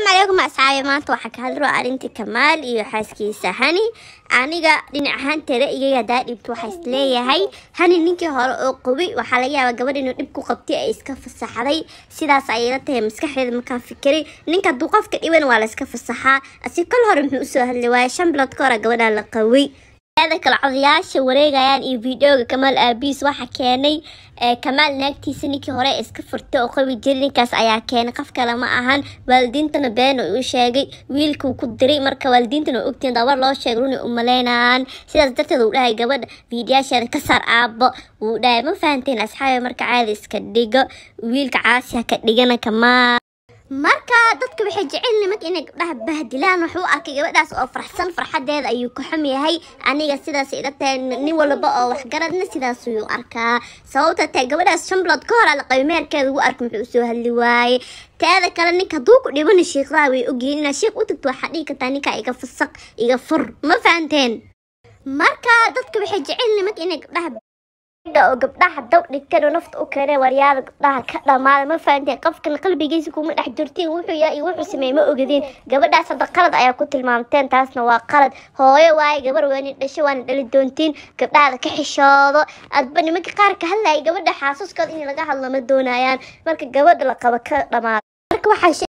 asalaamu calaykum asxaabi maanta waxaa ka hadloo arrinta kamaal iyo xaaskiisa hani aniga dhinac ahaan tare iyaga hadaa dhibto waxaa isleeyahay hani ninkii hore oo qubay waxaa laga yaabaa gabadh inuu dhib ku qabtay ay iska fasaxday sidaas ayayla tahay maskaxdeeda markaan fikiray ninka hadduu qofka dhiban waa la iska fasaxaa asi kol hore muxuu usoo hadlay waayo shan bilood ka hora gabadhaa la qaway kale codayaasha wareegayaan iyo fiidhooga kamaal aabiis waxa keenay kamaal naagtiisa ninkii hore iska furtay oo qabi jiray ninkaas ayaa keenay qof kale ma ahan waalidiintana been u sheegay wiilkuu ku diray marka waalidiintana ogtiin dhabar loo sheegay runi umaleynaan sidaas darteed uu dhahay gabadha fiidyaasheeda ka saar aabo wuu dhahay ma fahanteen asxaabe marka caada iska dhigo wiilka caasi ka dhigana kamaal marka dadka waxay jecel nimanka inay gabdhaha bahdilaan wuxuu u arkay gabadhaas oo faraxsan farxadeeda ayuu ka xum yahay aniga sidaas ila nin walba oo waxgaradna sidaas ayuu arkaa sababta tahay gabadhaas shamblood ka hor alaqaymeerkeeda ugu arka muxuu usoo hadli waaye teeda kale ninka hadduu ku dhibana shiikhdaha way ogyihiin inaad shiikh u tagto waxaa dhihi kartaa ninkaa iga fasaq iga fur ma fahanteen marka dadka waxay jecel nimanka inay gabdhaha oo gabdhaha dawdhigtano nafta u keeneen waryaada gabdhaha ka dhamaada ma fahanteen qofkan qalbigiisa kuma dhex jirtiin wuxuu yaa iyo wuxuu sameey ma ogadeen gabadhaas hadda qalad ayaa ku tilmaamteen taasna waa qalad hooyo waaye gabar waani dhasho waana dhali doontiin gabdhahada ka xishoodo adba nimanka qaar ka hadlayay gabadha xaasuuskooda in laga hadlo ma doonayaan marka gabadha la qabo ka dhamaada marka waxaa